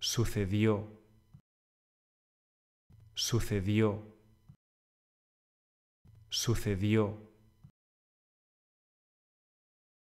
sucedió, sucedió, sucedió.